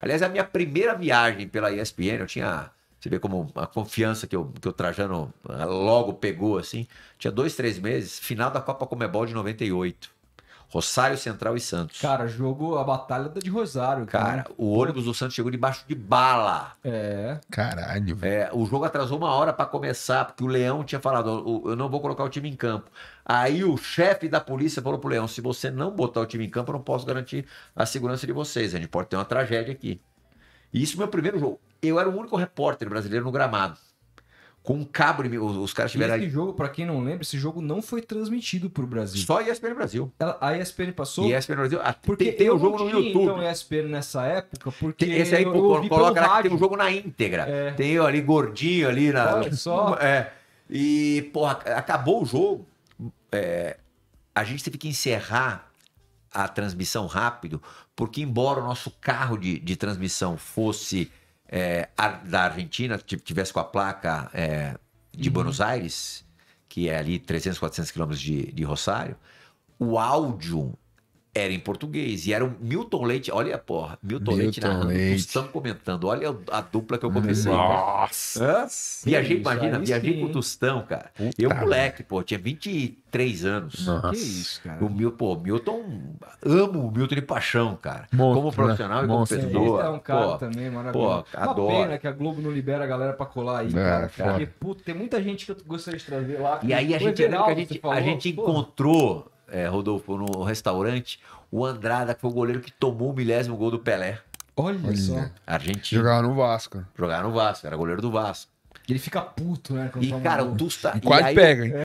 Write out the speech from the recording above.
Aliás, a minha primeira viagem pela ESPN, eu tinha. Você vê como a confiança que, eu, que o Trajano eh, logo pegou, assim. Tinha dois, três meses, final da Copa Comebol de 98. Rosário Central e Santos. Cara, jogo a batalha de Rosário. Cara, então. cara o ônibus do Santos chegou debaixo de bala. É. Caralho. É, o jogo atrasou uma hora para começar, porque o Leão tinha falado: eu não vou colocar o time em campo. Aí o chefe da polícia falou pro Leão: se você não botar o time em campo, eu não posso garantir a segurança de vocês. A gente pode ter uma tragédia aqui. E isso foi é meu primeiro jogo. Eu era o único repórter brasileiro no gramado com um cabo Os, os caras tiveram. Esse jogo, para quem não lembra, esse jogo não foi transmitido para o Brasil. Só a ESPN Brasil. Ela, a ESPN passou. E a ESPN Brasil. A, porque tem, tem o jogo no YouTube. Então ESPN nessa época, porque esse aí eu, eu coloca lá, tem um jogo na íntegra. É. Tem ali gordinho ali na. Olha só. É. E porra, acabou o jogo. É, a gente teve que encerrar a transmissão rápido, porque embora o nosso carro de, de transmissão fosse é, da Argentina tivesse com a placa é, de uhum. Buenos Aires, que é ali 300, 400 quilômetros de, de Rosário, o áudio era em português. E era o Milton Leite. Olha, a porra, Milton, né? Milton Leite na Leite. Estamos comentando. Olha a dupla que eu comecei. Nossa! Sim, viajei, imagina, viajei sim. com o Tostão, cara. Puta eu, moleque, pô, tinha 23 anos. Nossa. Que isso, cara. O Milton, pô, Milton, amo o Milton de paixão, cara. Monstro, como né? profissional né? e como Monstro. pessoa. Ele é um cara pô, também, maravilhoso. Pô, Uma pena que a Globo não libera a galera pra colar aí, é, cara. Foda. Porque, puta, tem muita gente que eu gostaria de trazer lá. E aí a gente, a gente, a gente encontrou é, Rodolfo, no restaurante, o Andrada, que foi o goleiro que tomou o milésimo gol do Pelé. Olha, só. Argentina. Jogaram no Vasco. Jogava no Vasco, era goleiro do Vasco. Ele fica puto, né? E, cara, o Tusta. E quase aí, pega, hein?